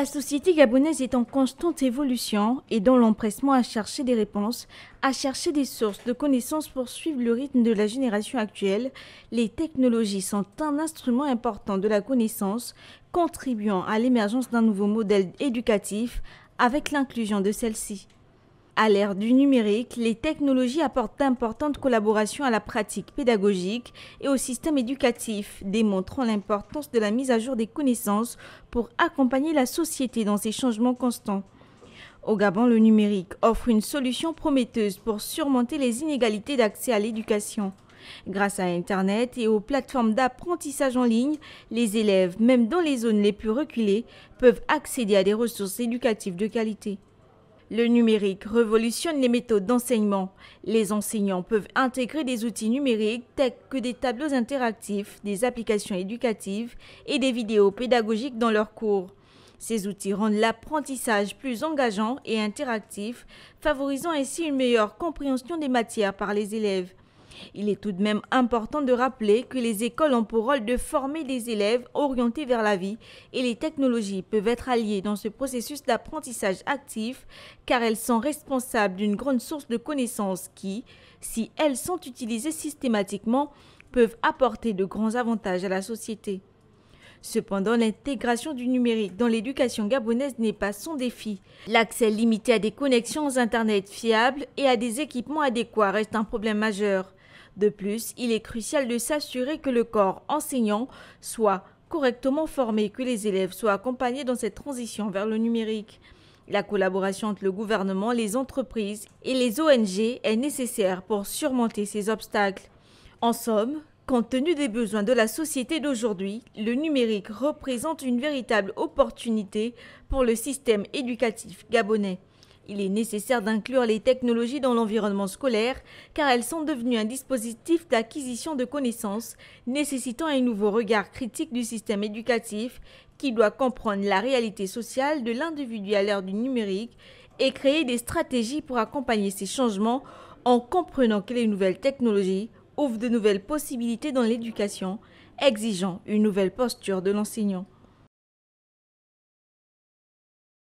La société gabonaise est en constante évolution et dans l'empressement à chercher des réponses, à chercher des sources de connaissances pour suivre le rythme de la génération actuelle, les technologies sont un instrument important de la connaissance, contribuant à l'émergence d'un nouveau modèle éducatif avec l'inclusion de celle-ci. À l'ère du numérique, les technologies apportent d'importantes collaborations à la pratique pédagogique et au système éducatif, démontrant l'importance de la mise à jour des connaissances pour accompagner la société dans ses changements constants. Au Gabon, le numérique offre une solution prometteuse pour surmonter les inégalités d'accès à l'éducation. Grâce à Internet et aux plateformes d'apprentissage en ligne, les élèves, même dans les zones les plus reculées, peuvent accéder à des ressources éducatives de qualité. Le numérique révolutionne les méthodes d'enseignement. Les enseignants peuvent intégrer des outils numériques tels que des tableaux interactifs, des applications éducatives et des vidéos pédagogiques dans leurs cours. Ces outils rendent l'apprentissage plus engageant et interactif, favorisant ainsi une meilleure compréhension des matières par les élèves. Il est tout de même important de rappeler que les écoles ont pour rôle de former des élèves orientés vers la vie et les technologies peuvent être alliées dans ce processus d'apprentissage actif car elles sont responsables d'une grande source de connaissances qui, si elles sont utilisées systématiquement, peuvent apporter de grands avantages à la société. Cependant, l'intégration du numérique dans l'éducation gabonaise n'est pas son défi. L'accès limité à des connexions Internet fiables et à des équipements adéquats reste un problème majeur. De plus, il est crucial de s'assurer que le corps enseignant soit correctement formé, que les élèves soient accompagnés dans cette transition vers le numérique. La collaboration entre le gouvernement, les entreprises et les ONG est nécessaire pour surmonter ces obstacles. En somme, compte tenu des besoins de la société d'aujourd'hui, le numérique représente une véritable opportunité pour le système éducatif gabonais. Il est nécessaire d'inclure les technologies dans l'environnement scolaire car elles sont devenues un dispositif d'acquisition de connaissances nécessitant un nouveau regard critique du système éducatif qui doit comprendre la réalité sociale de l'individu à l'ère du numérique et créer des stratégies pour accompagner ces changements en comprenant que les nouvelles technologies ouvrent de nouvelles possibilités dans l'éducation, exigeant une nouvelle posture de l'enseignant.